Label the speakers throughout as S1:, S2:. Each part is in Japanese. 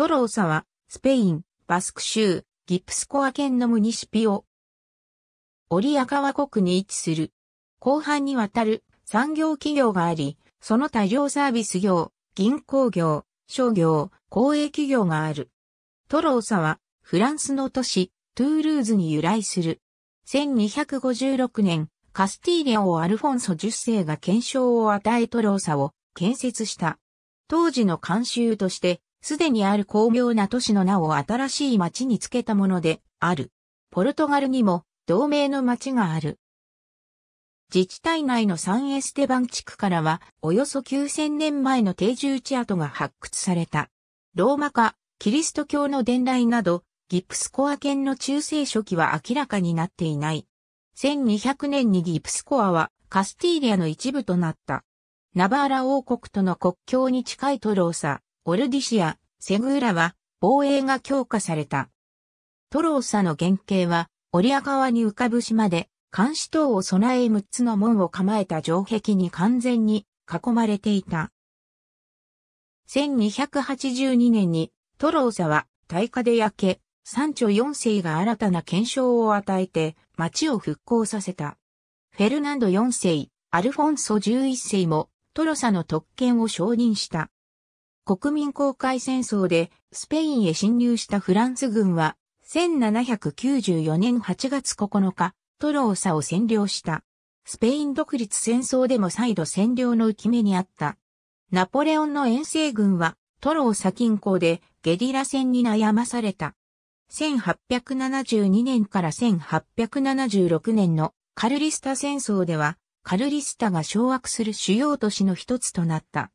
S1: トローサは、スペイン、バスク州、ギプスコア県のムニシピオ。オリアワ国に位置する。広範にわたる産業企業があり、その他業サービス業、銀行業、商業、公営企業がある。トローサは、フランスの都市、トゥールーズに由来する。1256年、カスティーリア王アルフォンソ10世が検証を与えトローサを建設した。当時の慣習として、すでにある巧妙な都市の名を新しい町につけたものである。ポルトガルにも同名の町がある。自治体内のサンエステバン地区からはおよそ9000年前の定住地跡が発掘された。ローマ化、キリスト教の伝来など、ギプスコア圏の中世初期は明らかになっていない。1200年にギプスコアはカスティーリアの一部となった。ナバーラ王国との国境に近いトローサ、ボルディシア、セグーラは防衛が強化された。トローサの原型は、オリア川に浮かぶ島で、監視塔を備え6つの門を構えた城壁に完全に囲まれていた。1282年にトローサは大火で焼け、山頂4世が新たな検証を与えて町を復興させた。フェルナンド4世、アルフォンソ11世もトロサの特権を承認した。国民公開戦争でスペインへ侵入したフランス軍は、1794年8月9日、トローサを占領した。スペイン独立戦争でも再度占領の浮き目にあった。ナポレオンの遠征軍は、トローサ近郊でゲリラ戦に悩まされた。1872年から1876年のカルリスタ戦争では、カルリスタが掌握する主要都市の一つとなった。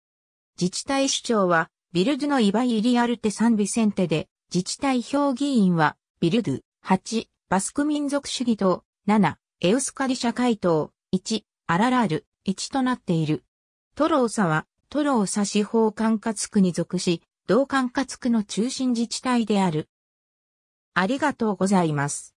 S1: 自治体首長は、ビルドゥのイバイリアルテサンビセンテで、自治体評議員は、ビルドゥ、8、バスク民族主義党、7、エウスカリ社会党、1、アララール、1となっている。トローサは、トローサ司法管轄区に属し、同管轄区の中心自治体である。ありがとうございます。